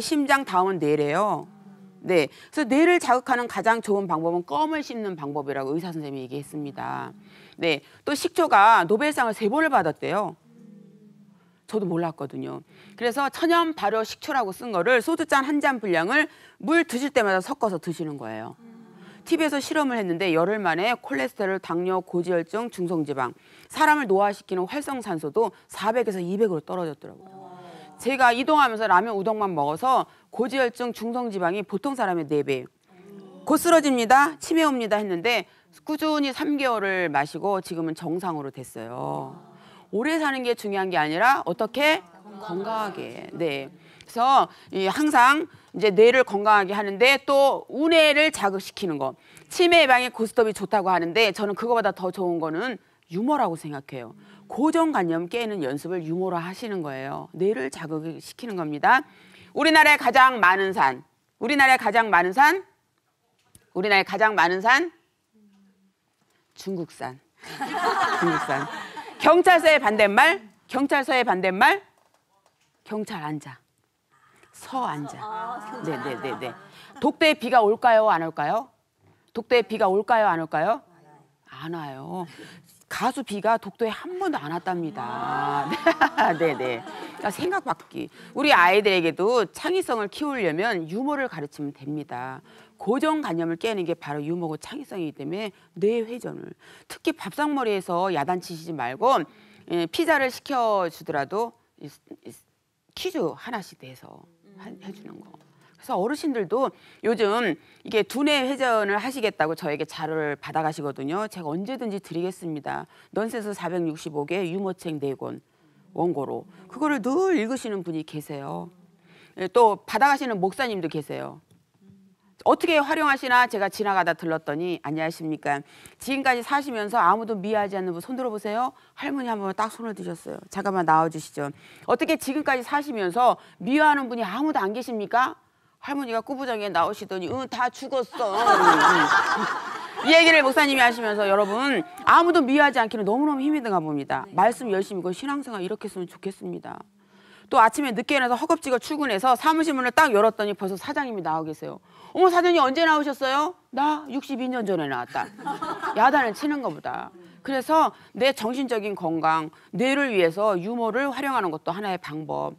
심장 다음은 뇌래요. 네, 그래서 뇌를 자극하는 가장 좋은 방법은 껌을 씹는 방법이라고 의사 선생님이 얘기했습니다. 네, 또 식초가 노벨상을 세 번을 받았대요. 저도 몰랐거든요. 그래서 천연 발효 식초라고 쓴 거를 소주잔 한 잔 분량을 물 드실 때마다 섞어서 드시는 거예요. TV에서 실험을 했는데 열흘 만에 콜레스테롤, 당뇨, 고지혈증, 중성지방, 사람을 노화시키는 활성산소도 400에서 200으로 떨어졌더라고요. 제가 이동하면서 라면 우동만 먹어서 고지혈증 중성지방이 보통 사람의 네배예요곧 쓰러집니다. 치매 옵니다 했는데 꾸준히 3개월을 마시고 지금은 정상으로 됐어요. 오래 사는 게 중요한 게 아니라 어떻게 건강하게. 네. 그래서 이 항상 이제 뇌를 건강하게 하는데 또 운해를 자극시키는 거. 치매 예방에 고스톱이 좋다고 하는데 저는 그거보다 더 좋은 거는 유머라고 생각해요. 고정관념 깨는 연습을 유머로 하시는 거예요. 뇌를 자극시키는 겁니다. 우리나라에 가장 많은 산. 우리나라에 가장 많은 산. 우리나라에 가장 많은 산. 중국산. 중국산. 경찰서의 반대말. 경찰서의 반대말. 경찰 앉아. 서 앉아. 아, 네네네네. 독도에 비가 올까요? 안 올까요? 독도에 비가 올까요? 안 올까요? 아, 네. 안 와요. 가수 비가 독도에 한 번도 안 왔답니다. 네네. 아. 네. 그러니까 생각 바뀌. 우리 아이들에게도 창의성을 키우려면 유머를 가르치면 됩니다. 고정관념을 깨는 게 바로 유머고 창의성이기 때문에 뇌 회전을. 특히 밥상머리에서 야단치시지 말고 예, 피자를 시켜주더라도 퀴즈 하나씩 내서 해주는 거. 그래서 어르신들도 요즘 이게 두뇌 회전을 하시겠다고 저에게 자료를 받아가시거든요. 제가 언제든지 드리겠습니다. 넌센스 465개 유머책 4권 원고로 그거를 늘 읽으시는 분이 계세요. 예, 또 받아가시는 목사님도 계세요. 어떻게 활용하시나 제가 지나가다 들렀더니 안녕하십니까 지금까지 사시면서 아무도 미워하지 않는 분 손 들어보세요 할머니 한 번 딱 손을 드셨어요 잠깐만 나와주시죠 어떻게 지금까지 사시면서 미워하는 분이 아무도 안 계십니까 할머니가 꾸부정에 나오시더니 응, 다 죽었어. 이 얘기를 목사님이 하시면서 여러분 아무도 미워하지 않기는 너무너무 힘이 드가 봅니다. 말씀 열심히 그 신앙생활 이렇게 했으면 좋겠습니다. 또 아침에 늦게 일어나서 허겁지겁 출근해서 사무실 문을 딱 열었더니 벌써 사장님이 나와 계세요. 어머 사장님 언제 나오셨어요? 나 62년 전에 나왔다. 야단을 치는 거보다 그래서 내 정신적인 건강, 뇌를 위해서 유머를 활용하는 것도 하나의 방법.